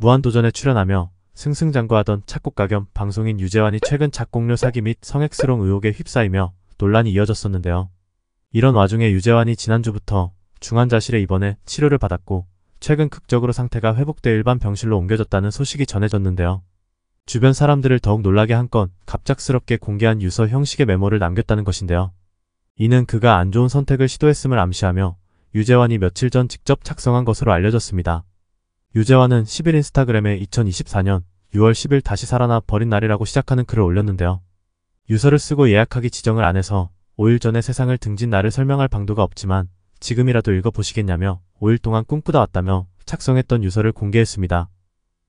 무한도전에 출연하며 승승장구하던 착곡가겸 방송인 유재환이 최근 착곡료 사기 및성액스러운 의혹에 휩싸이며 논란이 이어졌었는데요. 이런 와중에 유재환이 지난주부터 중환자실에 입원해 치료를 받았고 최근 극적으로 상태가 회복돼 일반 병실로 옮겨졌다는 소식이 전해졌는데요. 주변 사람들을 더욱 놀라게 한 건 갑작스럽게 공개한 유서 형식의 메모를 남겼다는 것인데요. 이는 그가 안 좋은 선택을 시도했음을 암시하며 유재환이 며칠 전 직접 작성한 것으로 알려졌습니다. 유재환은 10일 인스타그램에 2024년 6월 10일 다시 살아나 버린 날이라고 시작하는 글을 올렸는데요. 유서를 쓰고 예약하기 지정을 안 해서 5일 전에 세상을 등진 날을 설명할 방도가 없지만 지금이라도 읽어보시겠냐며 5일 동안 꿈꾸다 왔다며 착성했던 유서를 공개했습니다.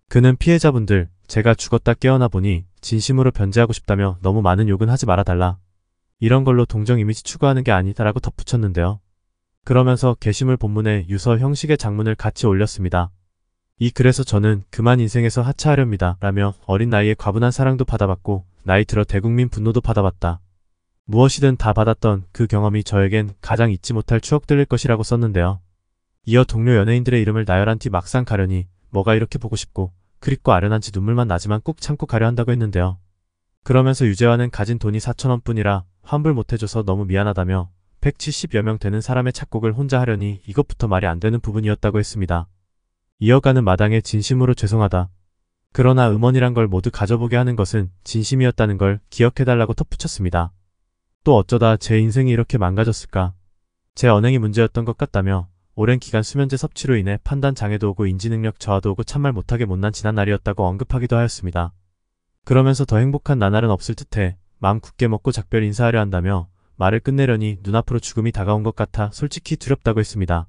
그는 피해자분들 제가 죽었다 깨어나 보니 진심으로 변제하고 싶다며 너무 많은 욕은 하지 말아달라. 이런 걸로 동정 이미지 추구하는 게 아니다라고 덧붙였는데요. 그러면서 게시물 본문에 유서 형식의 장문을 같이 올렸습니다. 이글에서 저는 그만 인생에서 하차하렵니다. 라며 어린 나이에 과분한 사랑도 받아봤고 나이 들어 대국민 분노도 받아봤다. 무엇이든 다 받았던 그 경험이 저에겐 가장 잊지 못할 추억들일 것이라고 썼는데요. 이어 동료 연예인들의 이름을 나열한 뒤 막상 가려니 뭐가 이렇게 보고 싶고 그립고 아련한지 눈물만 나지만 꾹 참고 가려 한다고 했는데요. 그러면서 유재환은 가진 돈이 4천원뿐이라 환불 못해줘서 너무 미안하다며 170여 명 되는 사람의 착곡을 혼자 하려니 이것부터 말이 안 되는 부분이었다고 했습니다. 이어가는 마당에 진심으로 죄송하다. 그러나 음원이란 걸 모두 가져보게 하는 것은 진심이었다는 걸 기억해달라고 덧붙였습니다. 또 어쩌다 제 인생이 이렇게 망가졌을까. 제 언행이 문제였던 것 같다며 오랜 기간 수면제 섭취로 인해 판단 장애도 오고 인지능력 저하도 오고 참말 못하게 못난 지난 날이었다고 언급하기도 하였습니다. 그러면서 더 행복한 나날은 없을 듯해 마음 굳게 먹고 작별 인사하려 한다며 말을 끝내려니 눈앞으로 죽음이 다가온 것 같아 솔직히 두렵다고 했습니다.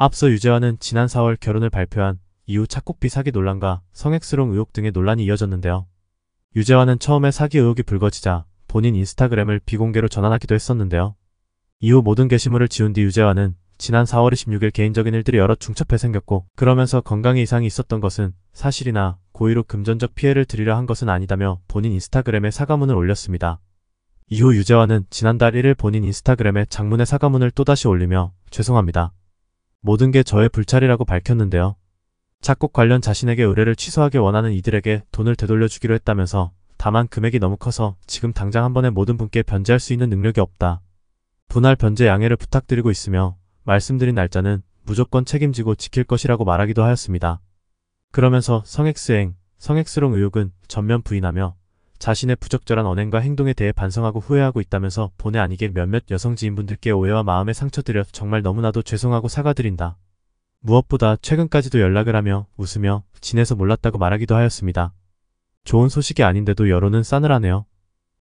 앞서 유재환은 지난 4월 결혼을 발표한 이후 착곡비 사기 논란과 성액스러운 의혹 등의 논란이 이어졌는데요. 유재환은 처음에 사기 의혹이 불거지자 본인 인스타그램을 비공개로 전환하기도 했었는데요. 이후 모든 게시물을 지운 뒤 유재환은 지난 4월 26일 개인적인 일들이 여러 중첩해 생겼고 그러면서 건강에 이상이 있었던 것은 사실이나 고의로 금전적 피해를 드리려 한 것은 아니다며 본인 인스타그램에 사과문을 올렸습니다. 이후 유재환은 지난달 1일 본인 인스타그램에 장문의 사과문을 또다시 올리며 죄송합니다. 모든 게 저의 불찰이라고 밝혔는데요. 작곡 관련 자신에게 의뢰를 취소하게 원하는 이들에게 돈을 되돌려주기로 했다면서 다만 금액이 너무 커서 지금 당장 한 번에 모든 분께 변제할 수 있는 능력이 없다. 분할 변제 양해를 부탁드리고 있으며 말씀드린 날짜는 무조건 책임지고 지킬 것이라고 말하기도 하였습니다. 그러면서 성액수행 성액스롱 의혹은 전면 부인하며 자신의 부적절한 언행과 행동에 대해 반성하고 후회하고 있다면서 본의 아니게 몇몇 여성 지인분들께 오해와 마음에 상처 드려 정말 너무나도 죄송하고 사과드린다. 무엇보다 최근까지도 연락을 하며 웃으며 지내서 몰랐다고 말하기도 하였습니다. 좋은 소식이 아닌데도 여론은 싸늘하네요.